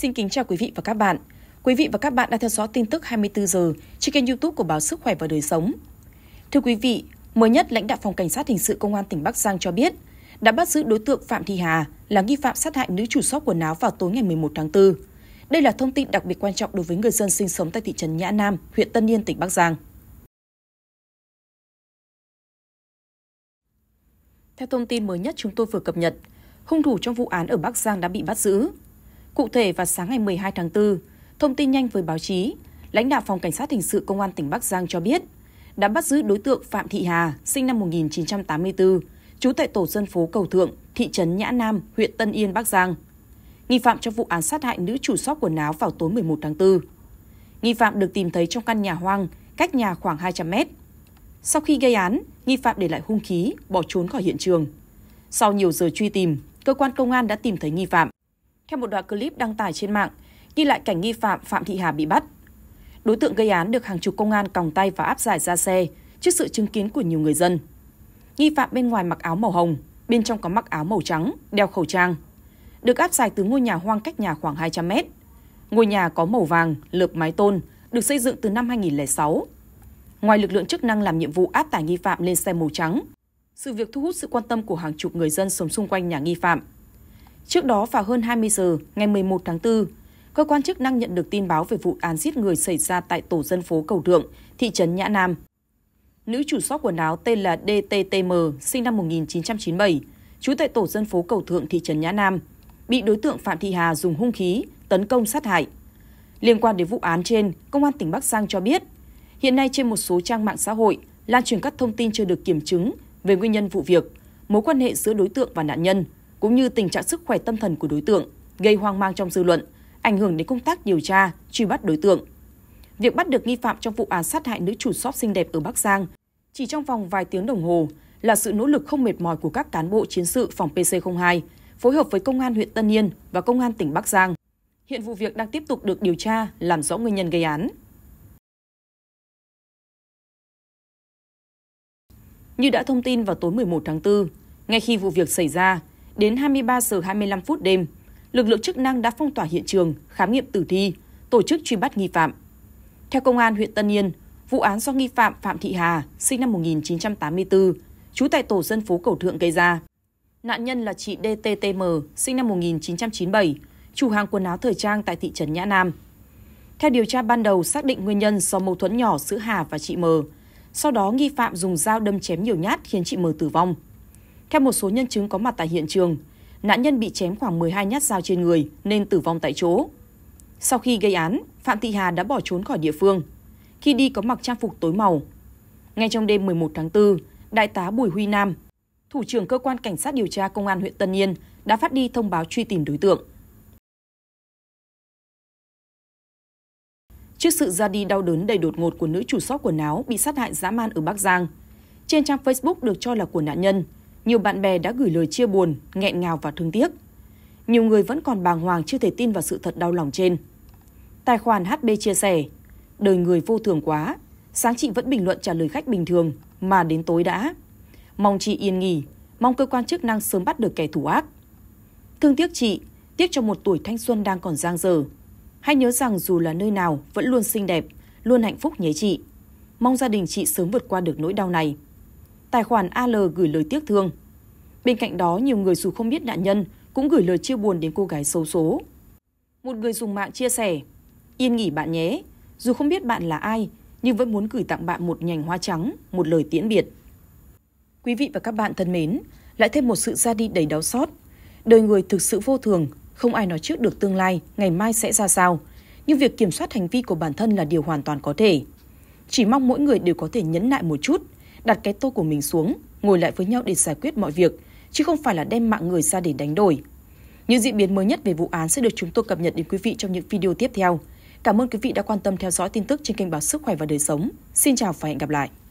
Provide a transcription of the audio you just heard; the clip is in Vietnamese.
Xin kính chào quý vị và các bạn. Quý vị và các bạn đang theo dõi tin tức 24 giờ trên kênh YouTube của báo Sức khỏe và đời sống. Thưa quý vị, mới nhất lãnh đạo phòng cảnh sát hình sự công an tỉnh Bắc Giang cho biết đã bắt giữ đối tượng Phạm Thị Hà là nghi phạm sát hại nữ chủ shop quần áo vào tối ngày 11 tháng 4. Đây là thông tin đặc biệt quan trọng đối với người dân sinh sống tại thị trấn Nhã Nam, huyện Tân Yên, tỉnh Bắc Giang. Theo thông tin mới nhất chúng tôi vừa cập nhật, hung thủ trong vụ án ở Bắc Giang đã bị bắt giữ. Cụ thể vào sáng ngày 12 tháng 4, thông tin nhanh với báo chí, lãnh đạo phòng cảnh sát hình sự công an tỉnh Bắc Giang cho biết đã bắt giữ đối tượng Phạm Thị Hà, sinh năm 1984, trú tại tổ dân phố Cầu Thượng, thị trấn Nhã Nam, huyện Tân Yên, Bắc Giang. Nghi phạm trong vụ án sát hại nữ chủ shop quần áo vào tối 11 tháng 4. Nghi phạm được tìm thấy trong căn nhà hoang, cách nhà khoảng 200 mét. Sau khi gây án, nghi phạm để lại hung khí, bỏ trốn khỏi hiện trường. Sau nhiều giờ truy tìm, cơ quan công an đã tìm thấy nghi phạm theo một đoạn clip đăng tải trên mạng, ghi lại cảnh nghi phạm Phạm Thị Hà bị bắt. Đối tượng gây án được hàng chục công an còng tay và áp giải ra xe trước sự chứng kiến của nhiều người dân. Nghi phạm bên ngoài mặc áo màu hồng, bên trong có mặc áo màu trắng, đeo khẩu trang. Được áp giải từ ngôi nhà hoang cách nhà khoảng 200 mét. Ngôi nhà có màu vàng, lợp mái tôn, được xây dựng từ năm 2006. Ngoài lực lượng chức năng làm nhiệm vụ áp tải nghi phạm lên xe màu trắng, sự việc thu hút sự quan tâm của hàng chục người dân sống xung quanh nhà nghi phạm Trước đó vào hơn 20 giờ ngày 11 tháng 4, cơ quan chức năng nhận được tin báo về vụ án giết người xảy ra tại tổ dân phố Cầu Thượng, thị trấn Nhã Nam. Nữ chủ shop quần áo tên là DTTM, sinh năm 1997, trú tại tổ dân phố Cầu Thượng, thị trấn Nhã Nam, bị đối tượng Phạm Thị Hà dùng hung khí tấn công sát hại. Liên quan đến vụ án trên, Công an tỉnh Bắc Giang cho biết, hiện nay trên một số trang mạng xã hội lan truyền các thông tin chưa được kiểm chứng về nguyên nhân vụ việc, mối quan hệ giữa đối tượng và nạn nhân – cũng như tình trạng sức khỏe tâm thần của đối tượng, gây hoang mang trong dư luận, ảnh hưởng đến công tác điều tra, truy bắt đối tượng. Việc bắt được nghi phạm trong vụ án sát hại nữ chủ shop xinh đẹp ở Bắc Giang chỉ trong vòng vài tiếng đồng hồ là sự nỗ lực không mệt mỏi của các cán bộ chiến sự phòng PC02 phối hợp với công an huyện Tân Yên và công an tỉnh Bắc Giang. Hiện vụ việc đang tiếp tục được điều tra, làm rõ nguyên nhân gây án. Như đã thông tin vào tối 11 tháng 4, ngay khi vụ việc xảy ra, đến 23 giờ 25 phút đêm, lực lượng chức năng đã phong tỏa hiện trường, khám nghiệm tử thi, tổ chức truy bắt nghi phạm. Theo công an huyện Tân Yên, vụ án do nghi phạm Phạm Thị Hà, sinh năm 1984, trú tại tổ dân phố Cầu Thượng gây ra. Nạn nhân là chị DTTM, sinh năm 1997, chủ hàng quần áo thời trang tại thị trấn Nhã Nam. Theo điều tra ban đầu xác định nguyên nhân do mâu thuẫn nhỏ giữa Hà và chị M. Sau đó nghi phạm dùng dao đâm chém nhiều nhát khiến chị M tử vong. Theo một số nhân chứng có mặt tại hiện trường, nạn nhân bị chém khoảng 12 nhát dao trên người nên tử vong tại chỗ. Sau khi gây án, Phạm Thị Hà đã bỏ trốn khỏi địa phương. Khi đi có mặc trang phục tối màu. Ngay trong đêm 11 tháng 4, Đại tá Bùi Huy Nam, Thủ trưởng Cơ quan Cảnh sát điều tra Công an huyện Tân Yên đã phát đi thông báo truy tìm đối tượng. Trước sự ra đi đau đớn đầy đột ngột của nữ chủ shop quần áo bị sát hại dã man ở Bắc Giang, trên trang Facebook được cho là của nạn nhân, nhiều bạn bè đã gửi lời chia buồn, nghẹn ngào và thương tiếc. Nhiều người vẫn còn bàng hoàng chưa thể tin vào sự thật đau lòng trên. Tài khoản HB chia sẻ, đời người vô thường quá, sáng chị vẫn bình luận trả lời khách bình thường mà đến tối đã. Mong chị yên nghỉ, mong cơ quan chức năng sớm bắt được kẻ thủ ác. Thương tiếc chị, tiếc cho một tuổi thanh xuân đang còn giang dở. Hãy nhớ rằng dù là nơi nào vẫn luôn xinh đẹp, luôn hạnh phúc nhé chị. Mong gia đình chị sớm vượt qua được nỗi đau này tài khoản AL gửi lời tiếc thương. Bên cạnh đó, nhiều người dù không biết nạn nhân cũng gửi lời chia buồn đến cô gái xấu số. Một người dùng mạng chia sẻ, yên nghỉ bạn nhé, dù không biết bạn là ai, nhưng vẫn muốn gửi tặng bạn một nhành hoa trắng, một lời tiễn biệt. Quý vị và các bạn thân mến, lại thêm một sự ra đi đầy đau xót. Đời người thực sự vô thường, không ai nói trước được tương lai, ngày mai sẽ ra sao. Nhưng việc kiểm soát hành vi của bản thân là điều hoàn toàn có thể. Chỉ mong mỗi người đều có thể nhẫn nại một chút – đặt cái tôi của mình xuống, ngồi lại với nhau để giải quyết mọi việc, chứ không phải là đem mạng người ra để đánh đổi. Những diễn biến mới nhất về vụ án sẽ được chúng tôi cập nhật đến quý vị trong những video tiếp theo. Cảm ơn quý vị đã quan tâm theo dõi tin tức trên kênh báo Sức khỏe và đời sống. Xin chào và hẹn gặp lại.